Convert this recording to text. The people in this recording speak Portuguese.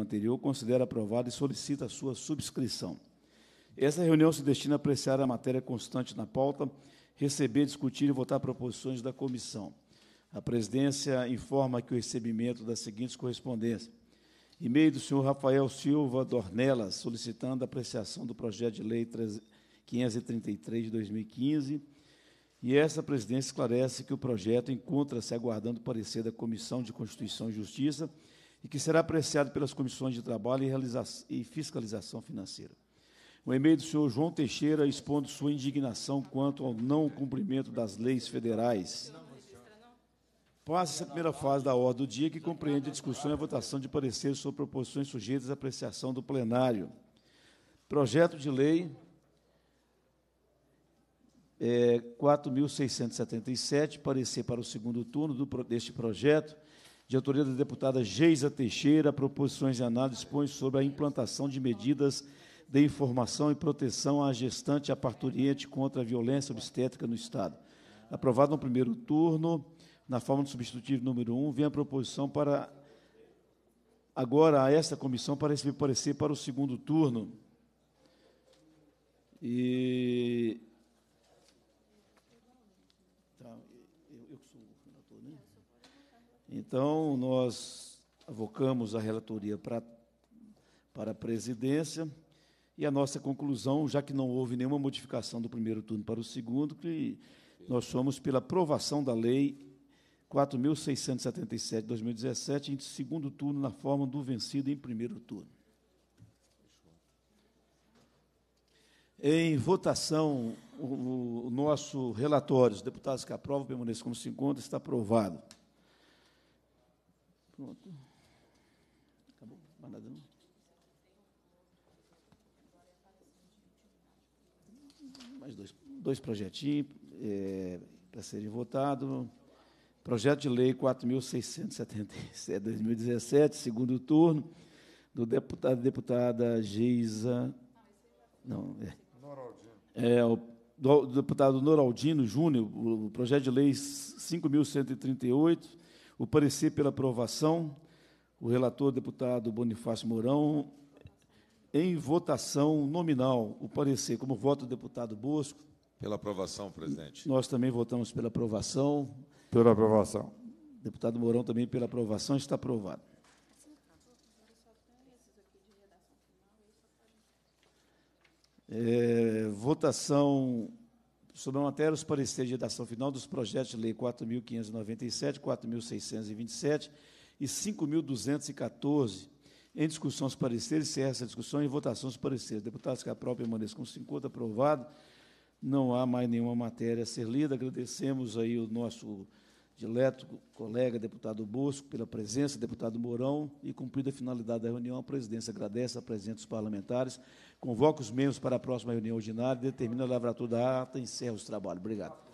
anterior, considera aprovada e solicita a sua subscrição. Essa reunião se destina a apreciar a matéria constante na pauta, receber, discutir e votar proposições da comissão. A presidência informa que o recebimento das seguintes correspondências. E-mail do senhor Rafael Silva Dornelas, solicitando a apreciação do projeto de lei 533 de 2015. E essa presidência esclarece que o projeto encontra-se aguardando parecer da Comissão de Constituição e Justiça e que será apreciado pelas comissões de trabalho e, e fiscalização financeira. O e-mail do senhor João Teixeira expondo sua indignação quanto ao não cumprimento das leis federais. Passa a primeira fase da ordem do dia, que compreende a discussão e a votação de pareceres sobre proposições sujeitas à apreciação do plenário. Projeto de lei é, 4.677, parecer para o segundo turno do, deste projeto, de autoria da deputada Geisa Teixeira, proposições e análises põe sobre a implantação de medidas de informação e proteção à gestante e à parturiente contra a violência obstétrica no Estado. Aprovado no primeiro turno, na forma do substitutivo número 1, um, vem a proposição para agora a esta comissão para receber parecer para o segundo turno. E tá, eu sou né? Então, nós avocamos a relatoria para, para a presidência e a nossa conclusão, já que não houve nenhuma modificação do primeiro turno para o segundo, que nós somos pela aprovação da lei 4.677 de 2017, em segundo turno, na forma do vencido em primeiro turno. Em votação, o, o nosso relatório, os deputados que aprovam permaneçam como se encontra, está aprovado. Pronto. Acabou. Bandadão. Mais dois, dois projetinhos é, para serem votados. Projeto de Lei 4.677, 2017, é segundo turno, do deputado deputada Geisa. Não, é. É, o do, do deputado Noraldino Júnior, o projeto de lei 5.138, o parecer pela aprovação, o relator deputado Bonifácio Mourão, em votação nominal, o parecer como voto o deputado Bosco. Pela aprovação, presidente. Nós também votamos pela aprovação. Pela aprovação. Deputado Mourão também pela aprovação, está aprovado. É, votação Sobre a matéria, os pareceres de redação final dos projetos de lei 4.597, 4.627 e 5.214. Em discussão os pareceres, se essa discussão e votação os pareceres. Deputados que aprovam permaneçam com 50, aprovado. Não há mais nenhuma matéria a ser lida. Agradecemos aí o nosso dileto colega, deputado Bosco, pela presença, deputado Mourão, e cumprida a finalidade da reunião, a presidência agradece a presença dos parlamentares, convoca os membros para a próxima reunião ordinária, determina a lavratura da ata e encerra os trabalhos. Obrigado.